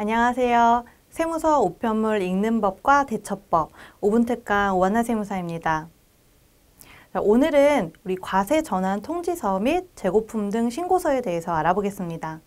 안녕하세요. 세무서 우편물 읽는 법과 대처법, 오분특강 원하 세무사입니다. 오늘은 우리 과세 전환 통지서 및 재고품 등 신고서에 대해서 알아보겠습니다.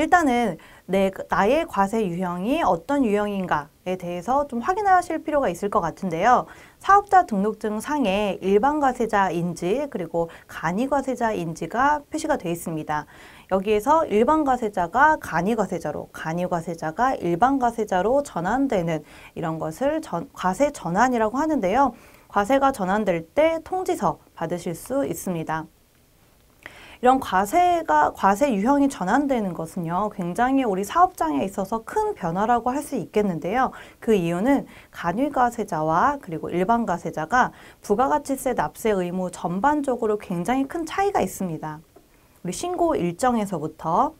일단은 내 그 나의 과세 유형이 어떤 유형인가에 대해서 좀 확인하실 필요가 있을 것 같은데요. 사업자 등록증 상에 일반 과세자인지 그리고 간이 과세자인지가 표시가 되어 있습니다. 여기에서 일반 과세자가 간이 과세자로, 간이 과세자가 일반 과세자로 전환되는 이런 것을 전, 과세 전환이라고 하는데요. 과세가 전환될 때 통지서 받으실 수 있습니다. 이런 과세가 과세 유형이 전환되는 것은요 굉장히 우리 사업장에 있어서 큰 변화라고 할 수 있겠는데요. 그 이유는 간유과세자와 그리고 일반과세자가 부가가치세 납세 의무 전반적으로 굉장히 큰 차이가 있습니다. 우리 신고 일정에서부터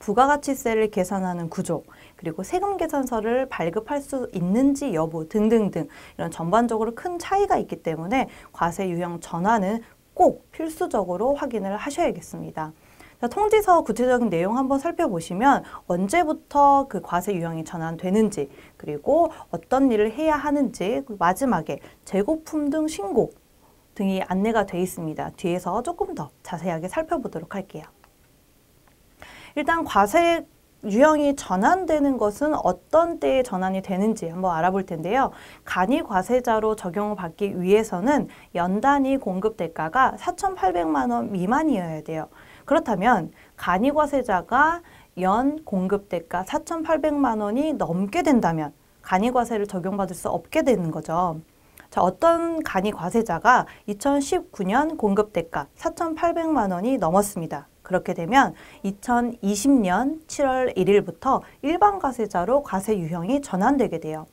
부가가치세를 계산하는 구조, 그리고 세금 계산서를 발급할 수 있는지 여부 등등등 이런 전반적으로 큰 차이가 있기 때문에 과세 유형 전환은 꼭 필수적으로 확인을 하셔야겠습니다. 자, 통지서 구체적인 내용 한번 살펴보시면 언제부터 그 과세 유형이 전환되는지 그리고 어떤 일을 해야 하는지 그 마지막에 재고품 등 신고 등이 안내가 되어 있습니다. 뒤에서 조금 더 자세하게 살펴보도록 할게요. 일단 과세 유형이 전환되는 것은 어떤 때에 전환이 되는지 한번 알아볼 텐데요. 간이 과세자로 적용을 받기 위해서는 연단위 공급 대가가 4,800만 원 미만이어야 돼요. 그렇다면 간이 과세자가 연 공급 대가 4,800만 원이 넘게 된다면 간이 과세를 적용받을 수 없게 되는 거죠. 자, 어떤 간이 과세자가 2019년 공급 대가 4,800만 원이 넘었습니다. 그렇게 되면 2020년 7월 1일부터 일반 과세자로 과세 유형이 전환되게 돼요.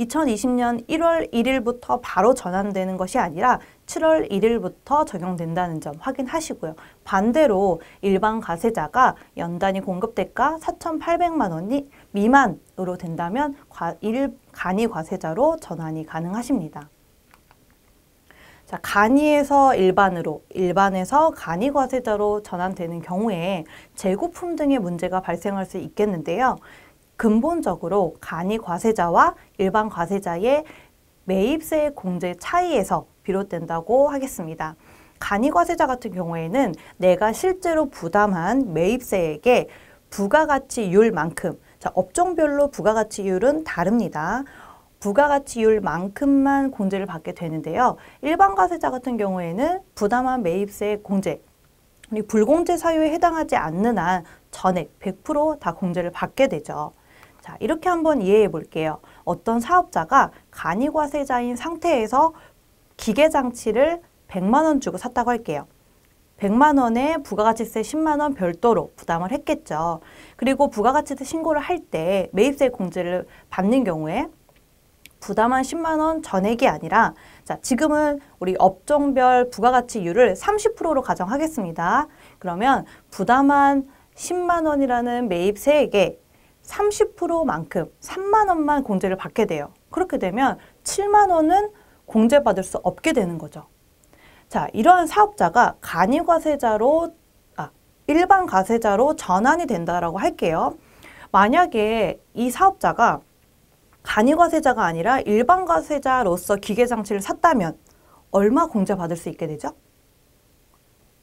2020년 1월 1일부터 바로 전환되는 것이 아니라 7월 1일부터 적용된다는 점 확인하시고요. 반대로 일반 과세자가 연단위 공급대가 4,800만 원이 미만으로 된다면 간이 과세자로 전환이 가능하십니다. 자, 간이에서 일반으로, 일반에서 간이 과세자로 전환되는 경우에 재고품 등의 문제가 발생할 수 있겠는데요. 근본적으로 간이 과세자와 일반 과세자의 매입세 공제 차이에서 비롯된다고 하겠습니다. 간이 과세자 같은 경우에는 내가 실제로 부담한 매입세액의 부가가치율만큼 자, 업종별로 부가가치율은 다릅니다. 부가가치율만큼만 공제를 받게 되는데요. 일반 과세자 같은 경우에는 부담한 매입세 공제, 그리고 불공제 사유에 해당하지 않는 한 전액 100%다 공제를 받게 되죠. 자, 이렇게 한번 이해해 볼게요. 어떤 사업자가 간이과세자인 상태에서 기계장치를 100만 원 주고 샀다고 할게요. 100만 원에 부가가치세 10만 원 별도로 부담을 했겠죠. 그리고 부가가치세 신고를 할 때 매입세 공제를 받는 경우에 부담한 10만 원 전액이 아니라 자, 지금은 우리 업종별 부가가치율을 30%로 가정하겠습니다. 그러면 부담한 10만 원이라는 매입세액에 30%만큼 3만 원만 공제를 받게 돼요. 그렇게 되면 7만 원은 공제받을 수 없게 되는 거죠. 자, 이러한 사업자가 간이과세자로 아, 일반 과세자로 전환이 된다고 할게요. 만약에 이 사업자가 간이과세자가 아니라 일반과세자로서 기계장치를 샀다면 얼마 공제받을 수 있게 되죠?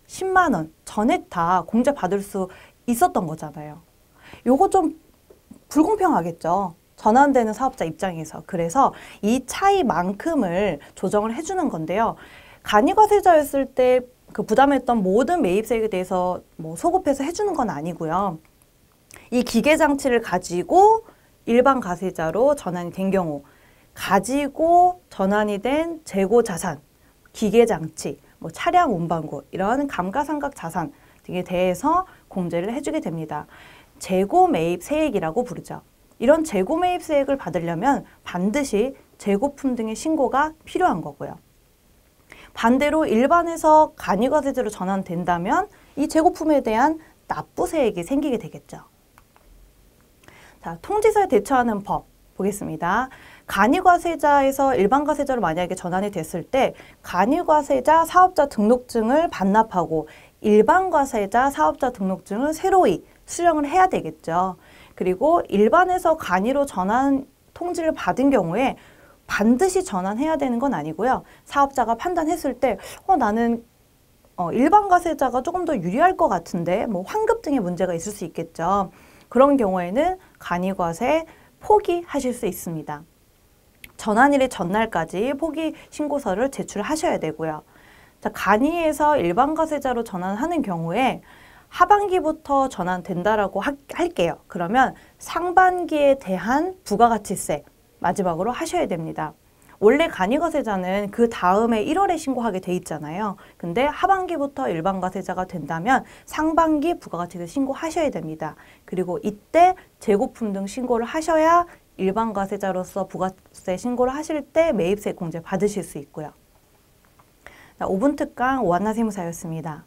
10만 원 전액 다 공제받을 수 있었던 거잖아요. 요거 좀 불공평하겠죠. 전환되는 사업자 입장에서. 그래서 이 차이만큼을 조정을 해주는 건데요. 간이과세자였을 때 그 부담했던 모든 매입세에 액 대해서 뭐 소급해서 해주는 건 아니고요. 이 기계장치를 가지고 일반 가세자로 전환이 된 경우 가지고 전환이 된 재고 자산, 기계 장치, 뭐 차량 운반구 이런 감가상각 자산 등에 대해서 공제를 해주게 됩니다. 재고 매입 세액이라고 부르죠. 이런 재고 매입 세액을 받으려면 반드시 재고품 등의 신고가 필요한 거고요. 반대로 일반에서 간이과세제로 전환된다면 이 재고품에 대한 납부세액이 생기게 되겠죠. 자, 통지서에 대처하는 법 보겠습니다. 간이과세자에서 일반과세자로 만약에 전환이 됐을 때 간이과세자 사업자 등록증을 반납하고 일반과세자 사업자 등록증을 새로이 수령을 해야 되겠죠. 그리고 일반에서 간이로 전환 통지를 받은 경우에 반드시 전환해야 되는 건 아니고요. 사업자가 판단했을 때 어, 나는 어, 일반 과세자가 조금 더 유리할 것 같은데 뭐 환급 등의 문제가 있을 수 있겠죠. 그런 경우에는 간이과세 포기하실 수 있습니다. 전환일의 전날까지 포기 신고서를 제출하셔야 되고요. 자, 간이에서 일반과세자로 전환하는 경우에 하반기부터 전환된다라고 하, 할게요. 그러면 상반기에 대한 부가가치세 마지막으로 하셔야 됩니다. 원래 간이과세자는 그 다음에 1월에 신고하게 돼 있잖아요. 근데 하반기부터 일반과세자가 된다면 상반기 부가가치세 신고하셔야 됩니다. 그리고 이때 재고품 등 신고를 하셔야 일반과세자로서 부가세 신고를 하실 때 매입세 공제 받으실 수 있고요. 5분 특강 원나 세무사였습니다.